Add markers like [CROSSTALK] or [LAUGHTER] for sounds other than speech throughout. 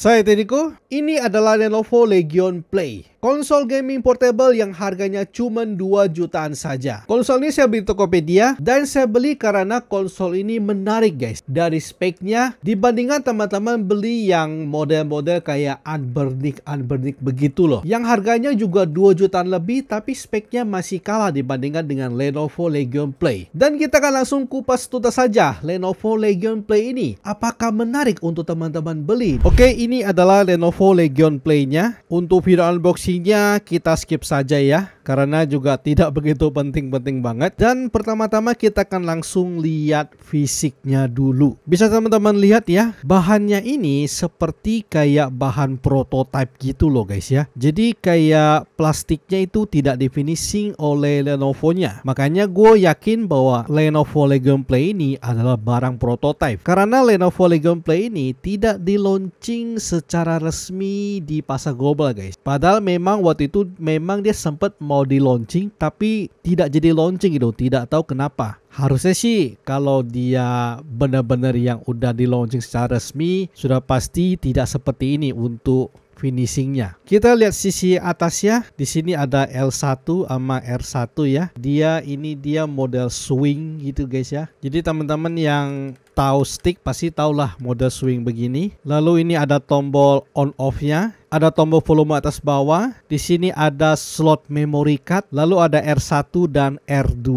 Saya Tediko, ini adalah Lenovo Legion Play, konsol gaming portable yang harganya cuma 2 jutaan saja. Konsol ini saya beli Tokopedia dan saya beli karena konsol ini menarik guys. Dari speknya dibandingkan teman-teman beli yang model-model kayak Unburnic, Unburnic begitu loh. Yang harganya juga 2 jutaan lebih tapi speknya masih kalah dibandingkan dengan Lenovo Legion Play. Dan kita akan langsung kupas tuntas saja Lenovo Legion Play ini. Apakah menarik untuk teman-teman beli? Oke, ini ini adalah Lenovo Legion Play-nya. Untuk video unboxing-nya kita skip saja ya, karena juga tidak [LAUGHS] begitu penting-penting banget. Dan pertama-tama kita akan langsung lihat fisiknya dulu. Bisa teman-teman lihat ya, bahannya ini seperti kayak bahan prototype gitu loh guys ya. Jadi kayak plastiknya itu tidak di finishing oleh Lenovo-nya. Makanya gue yakin bahwa Lenovo Legion Play ini adalah barang prototype. Karena Lenovo Legion Play ini tidak di launching secara resmi di pasar global guys. Padahal memang waktu itu memang dia sempat mau di launching tapi tidak jadi launching gitu, tidak tahu kenapa. Harusnya sih kalau dia benar-benar yang udah di launching secara resmi sudah pasti tidak seperti ini untuk finishingnya. Kita lihat sisi atasnya. Di sini ada L1 sama R1 ya. Dia ini dia model swing gitu guys ya. Jadi teman-teman yang tahu stick pasti tahulah mode swing begini. Lalu ini ada tombol on off-nya, ada tombol volume atas bawah, di sini ada slot memory card, lalu ada R1 dan R2.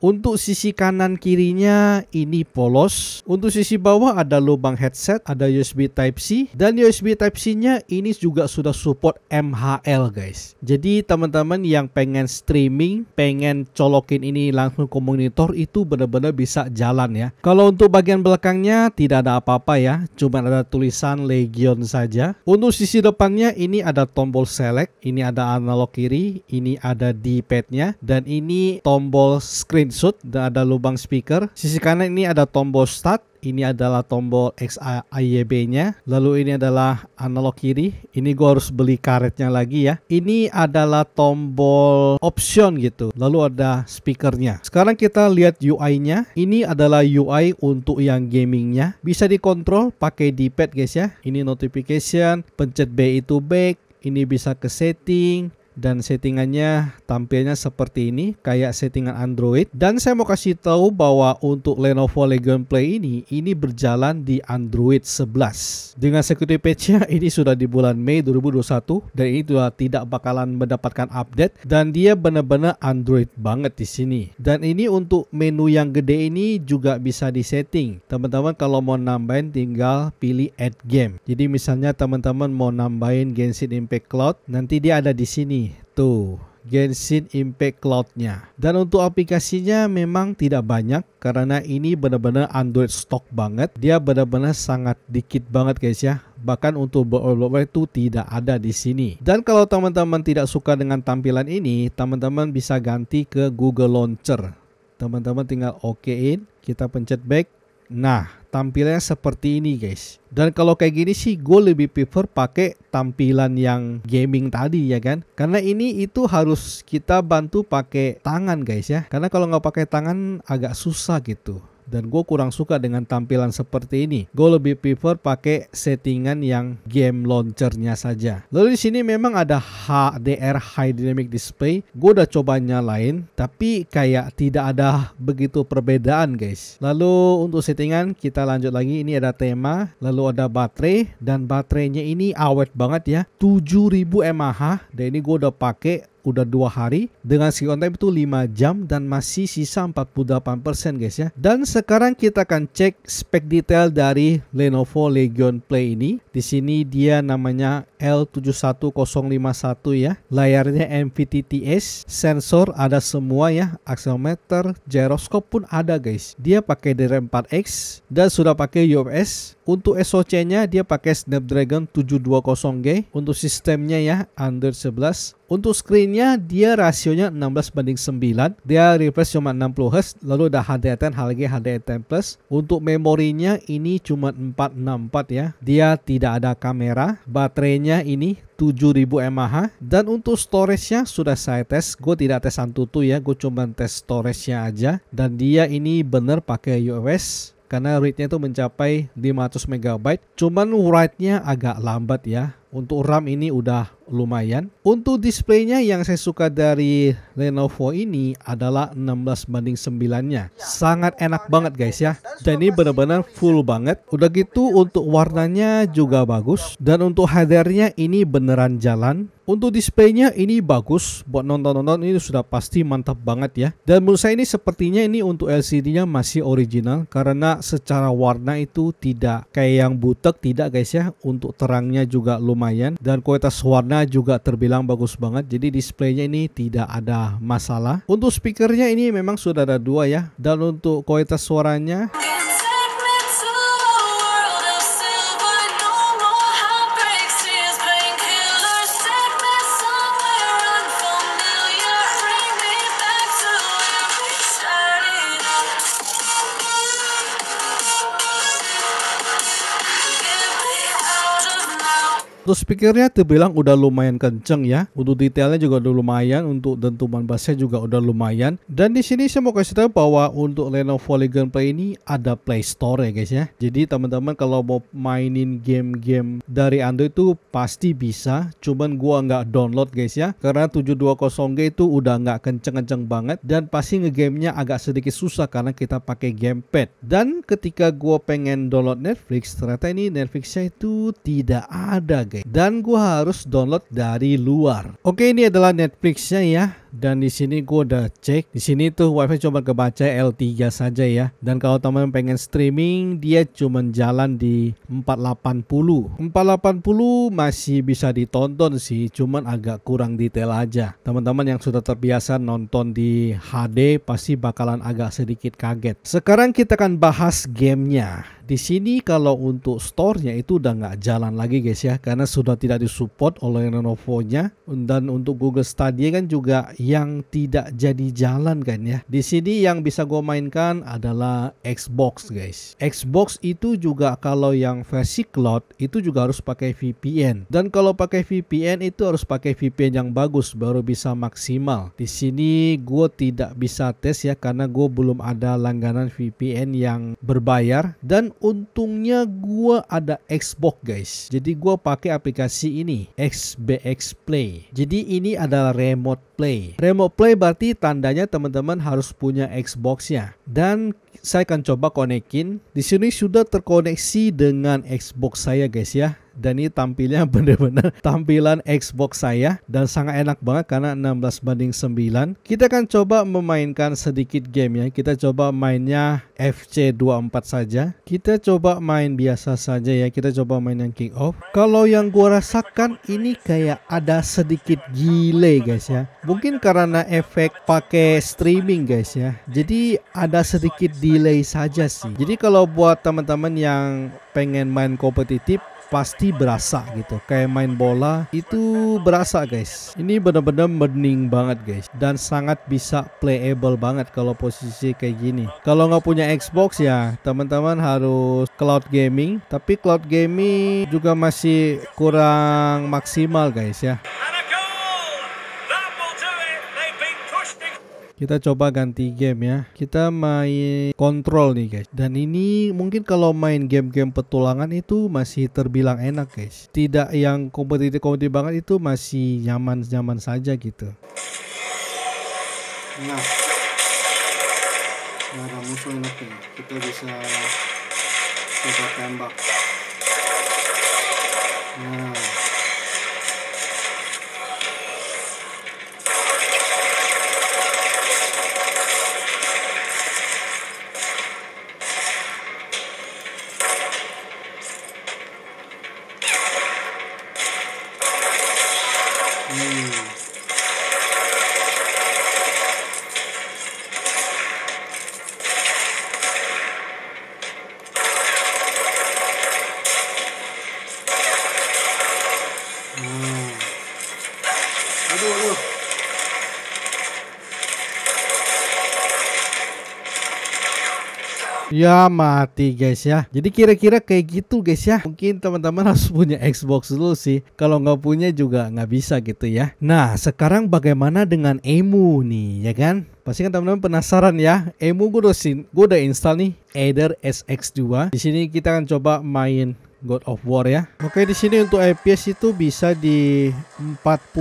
Untuk sisi kanan kirinya ini polos. Untuk sisi bawah ada lubang headset, ada USB type C dan USB type C-nya ini juga sudah support MHL guys. Jadi teman-teman yang pengen streaming, pengen colokin ini langsung ke monitor itu benar-benar bisa jalan ya. Kalau untuk bagian belakangnya tidak ada apa-apa ya, cuma ada tulisan Legion saja. Untuk sisi depannya ini ada tombol select, ini ada analog kiri, ini ada D-padnya, dan ini tombol screenshot, dan ada lubang speaker. Sisi kanan ini ada tombol start, ini adalah tombol XAYB-nya. Lalu ini adalah analog kiri. Ini gue harus beli karetnya lagi ya. Ini adalah tombol option gitu. Lalu ada speakernya. Sekarang kita lihat UI-nya. Ini adalah UI untuk yang gamingnya. Bisa dikontrol pakai D-pad guys ya. Ini notification, pencet B itu back. Ini bisa ke setting, dan settingannya tampilnya seperti ini kayak settingan Android dan saya mau kasih tahu bahwa untuk Lenovo Legion Play ini ini berjalan di Android 11 dengan security patchnya [LAUGHS] ini sudah di bulan Mei 2021 dan ini sudah tidak bakalan mendapatkan update dan dia benar-benar Android banget di sini dan ini untuk menu yang gede ini juga bisa di setting. teman-teman kalau mau nambahin tinggal pilih add game jadi misalnya teman-teman mau nambahin Genshin Impact Cloud nanti dia ada di sini Tuh, Genshin Impact Cloud-nya. Dan untuk aplikasinya memang tidak banyak karena ini benar-benar Android stock banget. Dia benar-benar sangat dikit banget guys ya. Bahkan untuk borrower itu tidak ada di sini. Dan kalau teman-teman tidak suka dengan tampilan ini, teman-teman bisa ganti ke Google Launcher. Teman-teman tinggal okein, kita pencet back. Nah, tampilnya seperti ini guys dan kalau kayak gini sih gue lebih prefer pakai tampilan yang gaming tadi ya kan karena ini itu harus kita bantu pakai tangan guys ya karena kalau nggak pakai tangan agak susah gitu dan gue kurang suka dengan tampilan seperti ini. Gue lebih prefer pakai settingan yang game launchernya saja. Lalu di sini memang ada HDR High Dynamic Display. Gue udah coba nyalain, tapi kayak tidak ada begitu perbedaan guys. Lalu untuk settingan kita lanjut lagi. Ini ada tema, lalu ada baterai dan baterainya ini awet banget ya, 7000 mAh. Dan ini gue udah pakai udah dua hari dengan si on time itu 5 jam dan masih sisa 48% guys ya. Dan sekarang kita akan cek spek detail dari Lenovo Legion Play ini. Di sini dia namanya L71051 ya. Layarnya MVTTS, sensor ada semua ya, akselometer, gyroscope pun ada guys. Dia pakai DRM4X dan sudah pakai UFS. Untuk SoC-nya dia pakai Snapdragon 720G untuk sistemnya ya Android 11 untuk screennya dia rasionya 16 banding 9, dia refresh cuma 60 Hz, lalu ada HDR10 HLG HDR10 Plus. Untuk memorinya ini cuma 464 ya, dia tidak ada kamera, baterainya ini 7000 mAh dan untuk storage-nya sudah saya tes gue tidak tes Antutu ya gue cuma tes storage-nya aja dan dia ini bener pakai US karena read-nya itu mencapai 500 MB cuman write-nya agak lambat ya untuk RAM ini udah lumayan. Untuk displaynya yang saya suka dari Lenovo ini adalah 16 banding 9-nya. Sangat enak banget guys ya. Dan ini benar-benar full banget. Udah gitu untuk warnanya juga bagus. Dan untuk hdr ini beneran jalan. Untuk displaynya ini bagus buat nonton-nonton ini sudah pasti mantap banget ya. Dan menurut saya ini sepertinya ini untuk LCD-nya masih original karena secara warna itu tidak kayak yang butek tidak guys ya. Untuk terangnya juga lumayan lumayan dan kualitas warna juga terbilang bagus banget jadi displaynya ini tidak ada masalah untuk speakernya ini memang sudah ada dua ya dan untuk kualitas suaranya Terus speakernya terbilang udah lumayan kenceng ya. Untuk detailnya juga udah lumayan, untuk dentuman bassnya juga udah lumayan. Dan di sini saya mau kasih tahu bahwa untuk Lenovo Legion Play ini ada Play Store ya guys ya. Jadi teman-teman kalau mau mainin game-game dari Android itu pasti bisa. Cuman gua nggak download guys ya, karena 720G itu udah nggak kenceng-kenceng banget dan pasti ngegamenya agak sedikit susah karena kita pakai gamepad. Dan ketika gua pengen download Netflix, ternyata ini Netflixnya itu tidak ada dan gue harus download dari luar. Oke, ini adalah Netflixnya ya dan di sini gua udah cek di sini tuh wifi cuma kebaca L3 saja ya dan kalau teman pengen streaming dia cuma jalan di 480 480 masih bisa ditonton sih cuman agak kurang detail aja teman-teman yang sudah terbiasa nonton di HD pasti bakalan agak sedikit kaget sekarang kita akan bahas gamenya di sini kalau untuk store-nya itu udah nggak jalan lagi guys ya karena sudah tidak disupport oleh Lenovo-nya dan untuk Google Stadia kan juga yang tidak jadi jalan kan ya. Di sini yang bisa gue mainkan adalah Xbox guys. Xbox itu juga kalau yang versi cloud itu juga harus pakai VPN. Dan kalau pakai VPN itu harus pakai VPN yang bagus baru bisa maksimal. Di sini gue tidak bisa tes ya karena gue belum ada langganan VPN yang berbayar. Dan untungnya gue ada Xbox guys. Jadi gue pakai aplikasi ini XBX Play. Jadi ini adalah remote play. Remote Play berarti tandanya teman-teman harus punya Xbox-nya. Dan saya akan coba konekin. Di sini sudah terkoneksi dengan Xbox saya guys ya dan ini tampilnya [LAUGHS] benar-benar tampilan Xbox saya dan sangat enak banget karena 16 banding 9 kita akan coba memainkan sedikit game ya kita coba mainnya FC24 saja kita coba main biasa saja ya kita coba main yang King of. kalau yang gua rasakan ini kayak ada sedikit gile guys ya mungkin karena efek pakai streaming guys ya jadi ada sedikit delay saja sih jadi kalau buat teman-teman yang pengen main kompetitif pasti berasa gitu. Kayak main bola itu berasa guys. Ini benar-benar mending banget guys dan sangat bisa playable banget kalau posisi kayak gini. Kalau nggak punya Xbox ya teman-teman harus cloud gaming. Tapi cloud gaming juga masih kurang maksimal guys ya. Kita coba ganti game ya. Kita main kontrol nih guys. Dan ini mungkin kalau main game-game petualangan itu masih terbilang enak guys. Tidak yang kompetitif-kompetitif banget itu masih nyaman-nyaman saja gitu. Nah. ada nah, musuh enak ya. Kita bisa coba tembak. Nah. Ya mati guys ya. Jadi kira-kira kayak gitu guys ya. Mungkin teman-teman [LAUGHS] harus punya Xbox dulu sih. Kalau nggak punya juga nggak bisa gitu ya. Nah sekarang bagaimana dengan Emu nih ya kan? Pasti kan teman-teman penasaran ya. Emu gue udah, gue udah install nih. Eder SX2. Di sini kita akan coba main God of War ya. Oke di sini untuk fps itu bisa di 45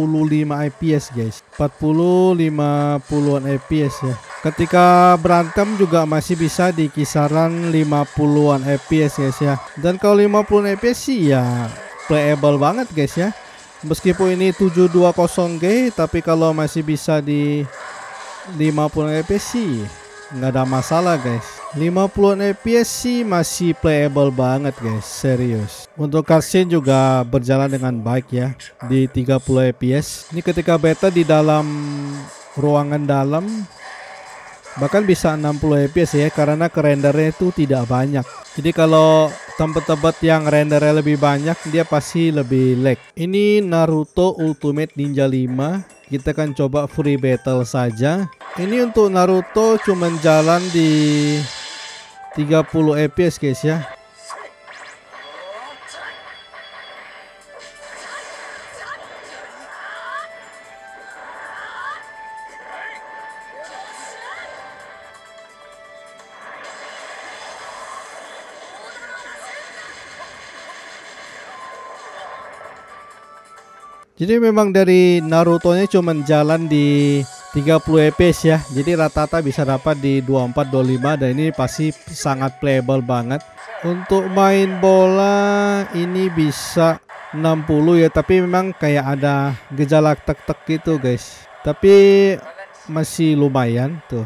fps guys. 40 50-an fps ya. Ketika berantem juga masih bisa di kisaran 50-an FPS guys ya. Dan kalau 50 FPS sih ya playable banget guys ya. Meskipun ini 720G tapi kalau masih bisa di 50 FPS sih nggak ada masalah guys. 50 FPS sih masih playable banget guys, serius. Untuk cutscene juga berjalan dengan baik ya di 30 FPS. Ini ketika beta di dalam ruangan dalam bahkan bisa 60 fps ya karena kerendernya itu tidak banyak. Jadi kalau tempat-tempat yang rendernya lebih banyak dia pasti lebih lag. Ini Naruto Ultimate Ninja 5 kita akan coba free battle saja. Ini untuk Naruto cuman jalan di 30 FPS guys ya Jadi memang dari Naruto-nya cuman jalan di 30 FPS ya. Jadi rata-rata bisa dapat di 24 25 dan ini pasti sangat playable banget. Untuk main bola ini bisa 60 ya, tapi memang kayak ada gejala tek-tek gitu, guys. Tapi masih lumayan tuh.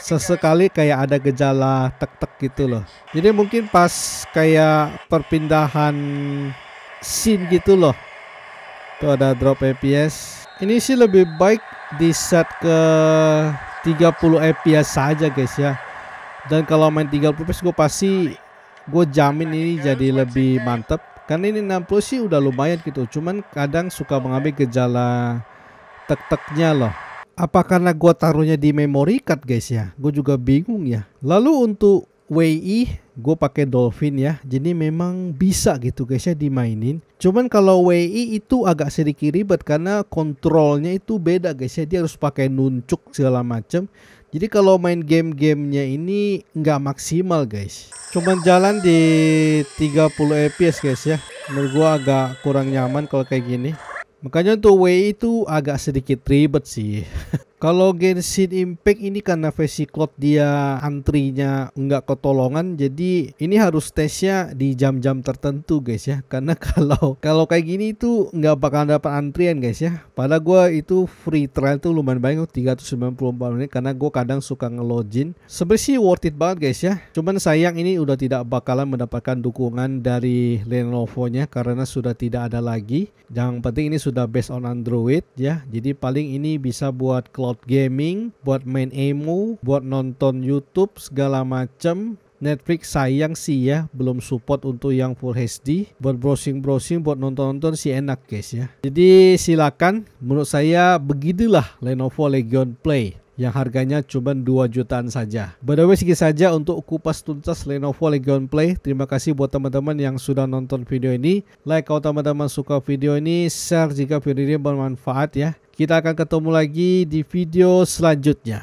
Sesekali kayak ada gejala tek-tek gitu loh. Jadi mungkin pas kayak perpindahan scene gitu loh. Tuh ada drop FPS ini sih lebih baik di set ke 30 fps saja guys ya dan kalau main 30 fps gue pasti gue jamin ini jadi lebih mantep karena ini 60 sih udah lumayan gitu cuman kadang suka mengambil gejala tek-teknya loh apa karena gue taruhnya di memory card guys ya gue juga bingung ya lalu untuk WI gue pakai Dolphin ya. Jadi memang bisa gitu guys ya dimainin. Cuman kalau WI itu agak sedikit ribet karena kontrolnya itu beda guys ya. Dia harus pakai nuncuk segala macem. Jadi kalau main game-gamenya ini nggak maksimal guys. Cuman jalan di 30 fps guys ya. Menurut gue agak kurang nyaman kalau kayak gini. Makanya untuk WI itu agak sedikit ribet sih. [LAUGHS] Kalau Genshin Impact ini karena Vesiklot dia antrinya nggak ketolongan, jadi ini harus tesnya di jam-jam tertentu guys ya. Karena [LAUGHS] kalau kalau kayak gini itu nggak bakal dapat antrian guys ya. Pada gue itu free trial tuh lumayan banyak 394 menit karena gue kadang suka nge ngelogin. Sebenarnya sih worth it banget guys ya. Cuman sayang ini udah tidak bakalan mendapatkan dukungan dari Lenovo-nya karena sudah tidak ada lagi. Yang penting ini sudah based on Android ya. Jadi paling ini bisa buat cloud buat gaming, buat main emu, buat nonton YouTube segala macam, Netflix sayang sih ya belum support untuk yang full HD buat browsing-browsing buat nonton-nonton sih enak guys ya jadi silakan menurut saya begitulah Lenovo Legion Play yang harganya cuma 2 jutaan saja. By the way, sedikit saja untuk kupas tuntas Lenovo Legion Play. Terima kasih buat teman-teman yang sudah nonton video ini. Like kalau teman-teman suka video ini, share jika video ini bermanfaat ya. Kita akan ketemu lagi di video selanjutnya.